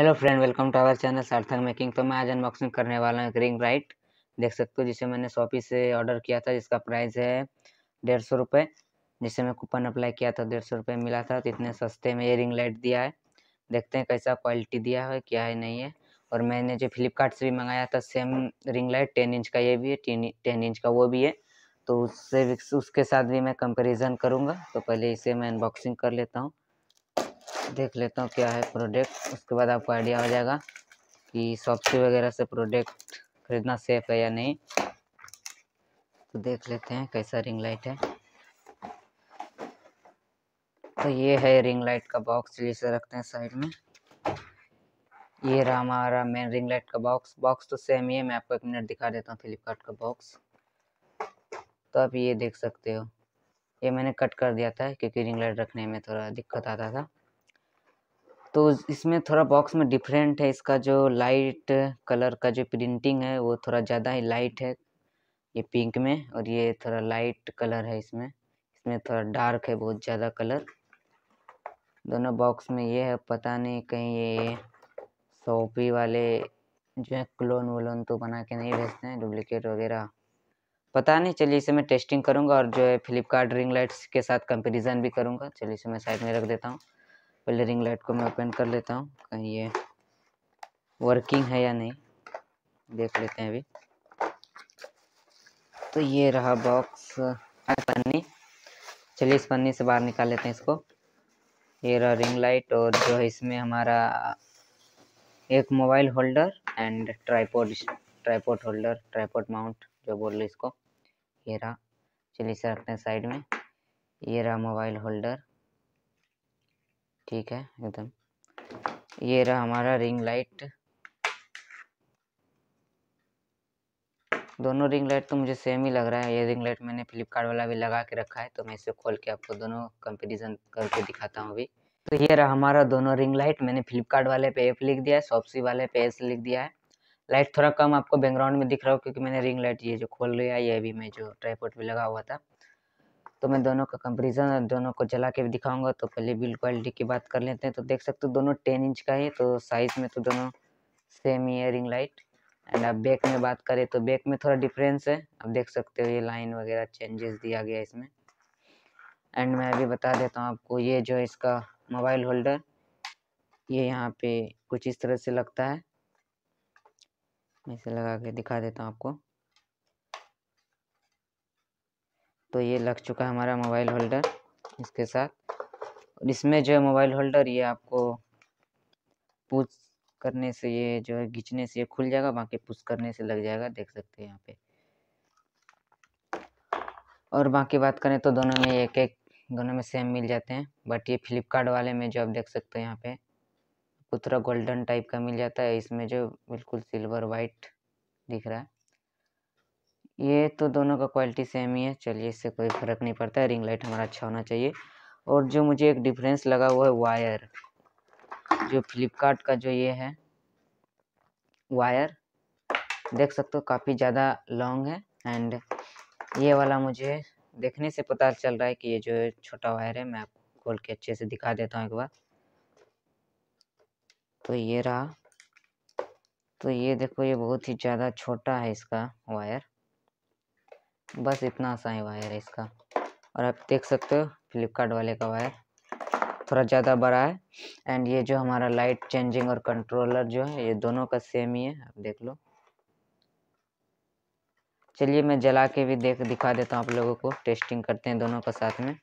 hello friend welcome to our channel Sarthak making तो मैं आज अनबॉक्सिंग करने वाला हूँ एक रिंग लाइट देख सकते हो जिसे मैंने शॉपी से ऑर्डर किया था जिसका प्राइस है डेढ़ सौ रुपये जिसे मैं कूपन अप्लाई किया था डेढ़ सौ रुपये मिला था तो इतने सस्ते में ये रिंग लाइट दिया है देखते हैं कैसा क्वालिटी दिया है क्या है नहीं है और मैंने जो फ्लिपकार्ट से भी मंगाया था same ring light ten inch का ये भी है टेन इंच का वो भी है तो उससे उसके साथ भी मैं कंपेरिजन करूँगा तो पहले इसे मैं अनबॉक्सिंग कर लेता हूँ देख लेता हूँ क्या है प्रोडक्ट उसके बाद आपको आइडिया हो जाएगा कि शॉपसी वगैरह से प्रोडक्ट खरीदना सेफ है या नहीं तो देख लेते हैं कैसा रिंग लाइट है तो ये है रिंग लाइट का बॉक्स जिसे रखते हैं साइड में ये रहा हमारा मेन रिंग लाइट का बॉक्स बॉक्स तो सेम ही है मैं आपको एक मिनट दिखा देता हूँ फ्लिपकार्ट का बॉक्स तो आप ये देख सकते हो ये मैंने कट कर दिया था क्योंकि रिंग लाइट रखने में थोड़ा दिक्कत आता था तो इसमें थोड़ा बॉक्स में डिफरेंट है इसका जो लाइट कलर का जो प्रिंटिंग है वो थोड़ा ज़्यादा ही लाइट है ये पिंक में और ये थोड़ा लाइट कलर है इसमें इसमें थोड़ा डार्क है बहुत ज़्यादा कलर दोनों बॉक्स में ये है पता नहीं कहीं ये सोपी वाले जो है क्लोन वलोन तो बना के नहीं भेजते हैं डुप्लिकेट वगैरह पता नहीं चलिए इसे मैं टेस्टिंग करूँगा और जो है फ्लिपकार्ट रिंग लाइट्स के साथ कंपेरिजन भी करूँगा चलिए इसे मैं साइड में रख देता हूँ पहले रिंग लाइट को मैं ओपन कर लेता हूँ कहीं ये वर्किंग है या नहीं देख लेते हैं अभी तो ये रहा बॉक्स पन्नी चलिए इस पन्नी से बाहर निकाल लेते हैं इसको ये रहा रिंग लाइट और जो है इसमें हमारा एक mobile holder and tripod tripod holder tripod mount जो बोल रहे इसको ये रहा चलिए इसे रखते हैं साइड में ये रहा मोबाइल होल्डर ठीक है एकदम ये रहा हमारा रिंग लाइट दोनों रिंग लाइट तो मुझे सेम ही लग रहा है ये रिंग लाइट मैंने फ्लिपकार्ट वाला भी लगा के रखा है तो मैं इसे खोल के आपको दोनों कंपेरिजन करके दिखाता हूँ अभी तो ये रहा हमारा दोनों रिंग लाइट मैंने फ्लिपकार्ट वाले पे एफ लिख दिया है सॉपसी वाले पे एस लिख दिया है लाइट थोड़ा कम आपको बैकग्राउंड में दिख रहा हो क्योंकि मैंने रिंग लाइट ये जो खोल लिया है ये भी मैं जो ट्राईपोर्ट भी लगा हुआ था तो मैं दोनों का कंपेरिजन दोनों को जला के भी दिखाऊंगा तो पहले बिल्ड क्वालिटी की बात कर लेते हैं तो देख सकते हो दोनों टेन इंच का है तो साइज़ में तो दोनों सेम ही है रिंग लाइट एंड अब बैक में बात करें तो बैक में थोड़ा डिफरेंस है अब देख सकते हो ये लाइन वगैरह चेंजेस दिया गया है इसमें एंड मैं अभी बता देता हूँ आपको ये जो है इसका मोबाइल होल्डर ये यहाँ पे कुछ इस तरह से लगता है मैं इसे लगा के दिखा देता हूँ आपको तो ये लग चुका है हमारा मोबाइल होल्डर इसके साथ इसमें जो है मोबाइल होल्डर ये आपको पुश करने से ये जो है खींचने से ये खुल जाएगा बाकी पुश करने से लग जाएगा देख सकते हैं यहाँ पे और बाकी बात करें तो दोनों में एक एक दोनों में सेम मिल जाते हैं बट ये फ्लिपकार्ट वाले में जो आप देख सकते हो यहाँ पे आपको गोल्डन टाइप का मिल जाता है इसमें जो बिल्कुल सिल्वर वाइट दिख रहा है ये तो दोनों का क्वालिटी सेम ही है चलिए इससे कोई फ़र्क नहीं पड़ता है रिंग लाइट हमारा अच्छा होना चाहिए और जो मुझे एक डिफरेंस लगा हुआ है वायर जो फ्लिपकार्ट का जो ये है वायर देख सकते हो काफ़ी ज़्यादा लॉन्ग है एंड ये वाला मुझे देखने से पता चल रहा है कि ये जो छोटा वायर है मैं आपको खोल के अच्छे से दिखा देता हूँ एक बार तो ये रहा तो ये देखो ये बहुत ही ज़्यादा छोटा है इसका वायर बस इतना सा ही वायर है इसका और आप देख सकते हो फ्लिपकार्ट वाले का वायर थोड़ा ज़्यादा बड़ा है एंड ये जो हमारा लाइट चेंजिंग और कंट्रोलर जो है ये दोनों का सेम ही है आप देख लो चलिए मैं जला के भी देख दिखा देता हूँ आप लोगों को टेस्टिंग करते हैं दोनों का साथ में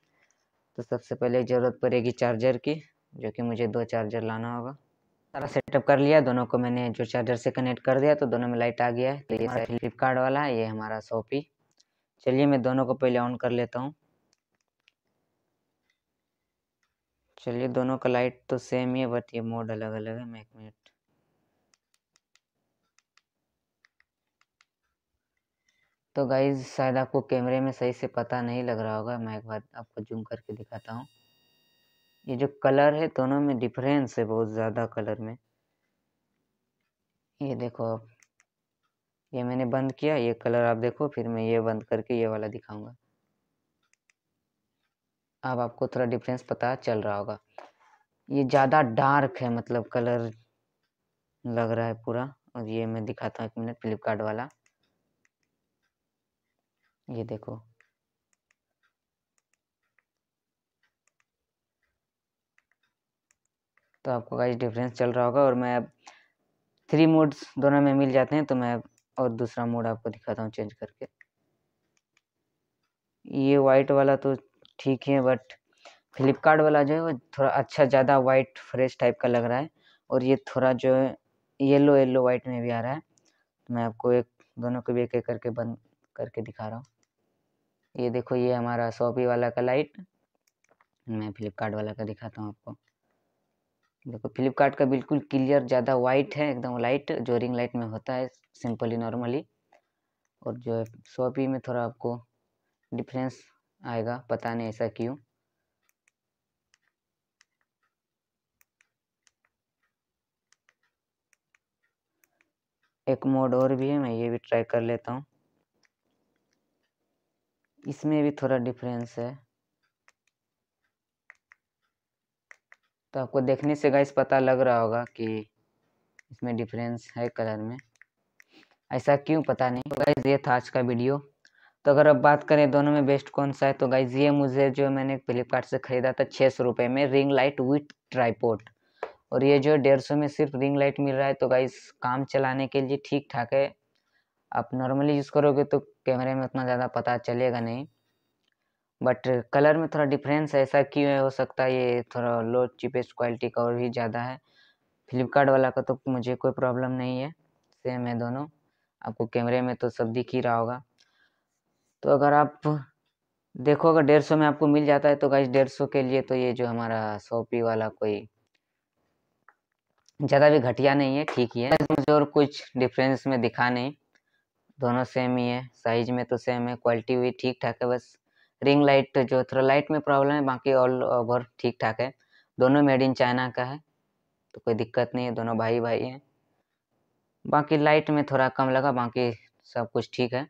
तो सबसे पहले ज़रूरत पड़ेगी चार्जर की जो कि मुझे दो चार्जर लाना होगा सारा सेटअप कर लिया दोनों को मैंने जो चार्जर से कनेक्ट कर दिया तो दोनों में लाइट आ गया है तो ये फ्लिपकार्ट वाला है ये हमारा सोपी चलिए मैं दोनों को पहले ऑन कर लेता हूँ चलिए दोनों का लाइट तो सेम ही है बट ये मोड अलग अलग है मैं एक मिनट तो गाइज शायद आपको कैमरे में सही से पता नहीं लग रहा होगा मैं एक बार आपको जूम करके दिखाता हूँ ये जो कलर है दोनों में डिफरेंस है बहुत ज़्यादा कलर में ये देखो आप ये मैंने बंद किया ये कलर आप देखो फिर मैं ये बंद करके ये वाला दिखाऊंगा अब आपको थोड़ा डिफरेंस पता चल रहा होगा ये ज़्यादा डार्क है मतलब कलर लग रहा है पूरा और ये मैं दिखाता हूँ एक मिनट फ्लिपकार्ट वाला ये देखो तो आपको गाइस डिफरेंस चल रहा होगा और मैं अब थ्री मोड्स दोनों में मिल जाते हैं तो मैं और दूसरा मोड आपको दिखाता हूँ चेंज करके ये वाइट वाला तो ठीक है बट फ्लिपकार्ट वाला जो है वो थोड़ा अच्छा ज़्यादा वाइट फ्रेश टाइप का लग रहा है और ये थोड़ा जो है येलो येलो वाइट में भी आ रहा है तो मैं आपको एक दोनों को भी एक एक करके बंद करके दिखा रहा हूँ ये देखो ये हमारा शॉपी वाला का लाइट मैं फ्लिपकार्ट वाला का दिखाता हूँ आपको देखो फ्लिपकार्ट का बिल्कुल क्लियर ज़्यादा वाइट है एकदम लाइट जो रिंग लाइट में होता है सिंपली नॉर्मली और जो है शॉपी में थोड़ा आपको डिफरेंस आएगा पता नहीं ऐसा क्यों एक मोड और भी है मैं ये भी ट्राई कर लेता हूँ इसमें भी थोड़ा डिफरेंस है तो आपको देखने से गाइस पता लग रहा होगा कि इसमें डिफरेंस है कलर में ऐसा क्यों पता नहीं तो गाइज ये था आज का वीडियो तो अगर अब बात करें दोनों में बेस्ट कौन सा है तो गाइज ये मुझे जो मैंने फ्लिपकार्ट से ख़रीदा था छः सौ रुपये में रिंग लाइट विथ ट्राईपोर्ट और ये जो डेढ़ सौ में सिर्फ रिंग लाइट मिल रहा है तो गाइज काम चलाने के लिए ठीक ठाक है आप नॉर्मली यूज़ करोगे तो कैमरे में उतना ज़्यादा पता चलेगा नहीं बट कलर में थोड़ा डिफरेंस ऐसा क्यों है हो सकता है ये थोड़ा लो चीपेस्ट क्वालिटी का और भी ज़्यादा है फ्लिपकार्ट वाला का तो मुझे कोई प्रॉब्लम नहीं है सेम है दोनों आपको कैमरे में तो सब दिख ही रहा होगा तो अगर आप देखो अगर डेढ़ सौ में आपको मिल जाता है तो गाइज डेढ़ सौ के लिए तो ये जो हमारा सोपी वाला कोई ज़्यादा भी घटिया नहीं है ठीक ही है मुझे और कुछ डिफरेंस में दिखा नहीं दोनों सेम ही है साइज में तो सेम है क्वालिटी भी ठीक ठाक है बस रिंग लाइट जो थोड़ा लाइट में प्रॉब्लम है बाकी ऑल ओवर uh, ठीक ठाक है दोनों मेड इन चाइना का है तो कोई दिक्कत नहीं है दोनों भाई भाई हैं बाकी लाइट में थोड़ा कम लगा बाकी सब कुछ ठीक है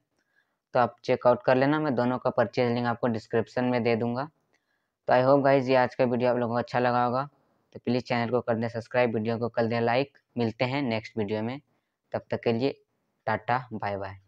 तो आप चेकआउट कर लेना मैं दोनों का परचेज लिंक आपको डिस्क्रिप्शन में दे दूंगा तो आई होप गाइज ये आज का वीडियो आप लोगों को अच्छा लगा होगा तो प्लीज़ चैनल को कर दें सब्सक्राइब वीडियो को कर दें लाइक मिलते हैं नेक्स्ट वीडियो में तब तक के लिए टाटा बाय बाय